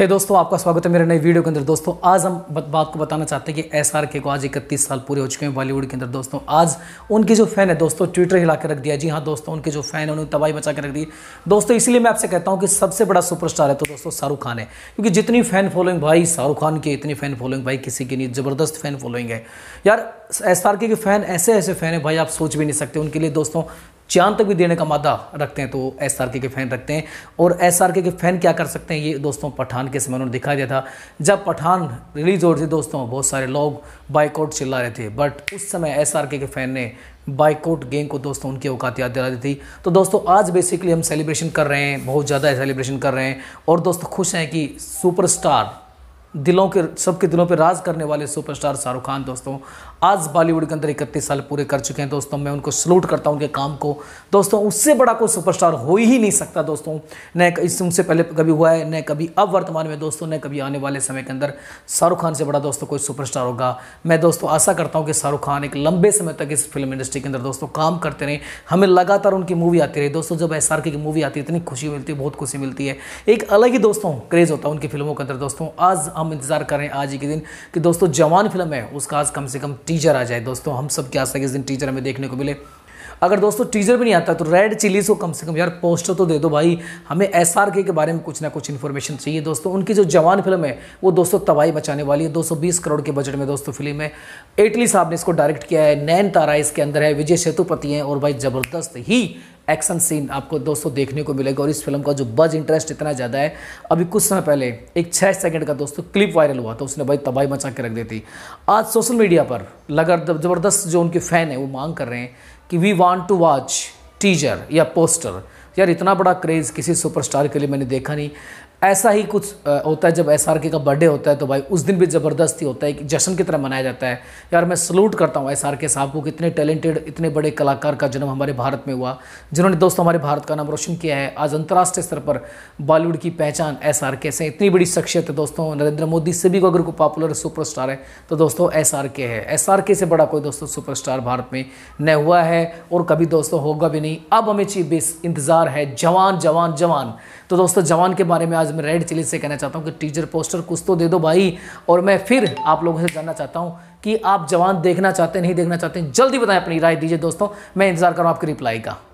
हे hey दोस्तों आपका स्वागत है मेरे नए वीडियो के अंदर दोस्तों आज हम बात को बताना चाहते हैं कि एस आर के को आज इकतीस साल पूरे हो चुके हैं बॉलीवुड के अंदर दोस्तों आज उनकी जो फैन है दोस्तों ट्विटर हिला के रख दिया जी हाँ दोस्तों उनके जो फैन है उन्हें तबाही बचा के रख दी दोस्तों इसलिए मैं आपसे कहता हूँ कि सबसे बड़ा सुपरस्टार है तो दोस्तों शाहरुख खान है क्योंकि जितनी फैन फॉलोइंग भाई शाहरुख खान की इतनी फैन फॉलोइंग भाई किसी की नहीं जबरदस्त फैन फॉलोइंग है यार एस आर के फैन ऐसे ऐसे फैन है भाई आप सोच भी नहीं सकते उनके लिए दोस्तों चांद तक भी देने का मादा रखते हैं तो एस आर के फ़ैन रखते हैं और एस आर के फ़ैन क्या कर सकते हैं ये दोस्तों पठान के समय उन्होंने दिखाया दिया था जब पठान रिलीज़ हो रही थी दोस्तों बहुत सारे लोग बाइकआउट चिल्ला रहे थे बट उस समय एस आर के फ़ैन ने बाइकआउट गेंग को दोस्तों उनकी औकात याद दिला दी थी तो दोस्तों आज बेसिकली हम सेलिब्रेशन कर रहे हैं बहुत ज़्यादा सेलिब्रेशन कर रहे हैं और दोस्तों खुश हैं कि सुपर दिलों के सबके दिलों पर राज करने वाले सुपरस्टार शाहरुख खान दोस्तों आज बॉलीवुड के अंदर इकतीस साल पूरे कर चुके हैं दोस्तों मैं उनको सलूट करता हूं उनके काम को दोस्तों उससे बड़ा कोई सुपरस्टार हो ही नहीं सकता दोस्तों न इससे उनसे पहले कभी हुआ है न कभी अब वर्तमान में दोस्तों न कभी आने वाले समय के अंदर शाहरुख खान से बड़ा दोस्तों कोई सुपरस्टार होगा मैं दोस्तों आशा करता हूँ कि शाहरुख खान एक लंबे समय तक इस फिल्म इंडस्ट्री के अंदर दोस्तों काम करते रहे हमें लगातार उनकी मूवी आती रही दोस्तों जब एस की मूवी आती है इतनी खुशी मिलती है बहुत खुशी मिलती है एक अलग ही दोस्तों क्रेज़ होता है उनकी फिल्मों के अंदर दोस्तों आज हम इंतज़ार कर रहे हैं आज ही के दिन कि दोस्तों जवान फिल्म है उसका आज कम से कम टीजर आ जाए दोस्तों हम सब क्या आशा है इस दिन टीजर हमें देखने को मिले अगर दोस्तों टीजर भी नहीं आता तो रेड चिलीज़ को कम से कम यार पोस्टर तो दे दो भाई हमें एस के बारे में कुछ ना कुछ इन्फॉर्मेशन चाहिए दोस्तों उनकी जो जवान फिल्म है वो दोस्तों तबाही बचाने वाली है 220 करोड़ के बजट में दोस्तों फिल्म है एटली साहब ने इसको डायरेक्ट किया है नैन तारा इसके अंदर है विजय सेतुपति हैं और भाई ज़बरदस्त ही एक्शन सीन आपको दोस्तों देखने को मिलेगा और इस फिल्म का जो बज इंटरेस्ट इतना ज़्यादा है अभी कुछ समय पहले एक छः सेकंड का दोस्तों क्लिप वायरल हुआ था उसने भाई तबाही मचा के रख दी थी आज सोशल मीडिया पर लगातार ज़बरदस्त जो उनके फ़ैन है वो मांग कर रहे हैं कि we want to watch teaser या पोस्टर यार इतना बड़ा क्रेज़ किसी सुपरस्टार के लिए मैंने देखा नहीं ऐसा ही कुछ होता है जब एस का बर्थडे होता है तो भाई उस दिन भी ज़बरदस्ती होता है कि जश्न की तरह मनाया जाता है यार मैं सलूट करता हूँ एस के साहब को कितने टैलेंटेड इतने बड़े कलाकार का जन्म हमारे भारत में हुआ जिन्होंने दोस्तों हमारे भारत का नाम रोशन किया है आज अंतर्राष्ट्रीय स्तर पर बॉलीवुड की पहचान एस के से इतनी बड़ी शख्सियत है दोस्तों नरेंद्र मोदी से भी अगर कोई पॉपुलर सुपरस्टार है तो दोस्तों एस के है एस से बड़ा कोई दोस्तों सुपरस्टार भारत में न हुआ है और कभी दोस्तों होगा भी नहीं अब हमें चीज इंतज़ार है जवान जवान जवान तो दोस्तों जवान के बारे में आज आज मैं रेड चिली से कहना चाहता हूँ कि टीजर पोस्टर कुछ तो दे दो भाई और मैं फिर आप लोगों से जानना चाहता हूँ कि आप जवान देखना चाहते हैं नहीं देखना चाहते हैं जल्दी बताएं अपनी राय दीजिए दोस्तों मैं इंतजार कर आपकी रिप्लाई का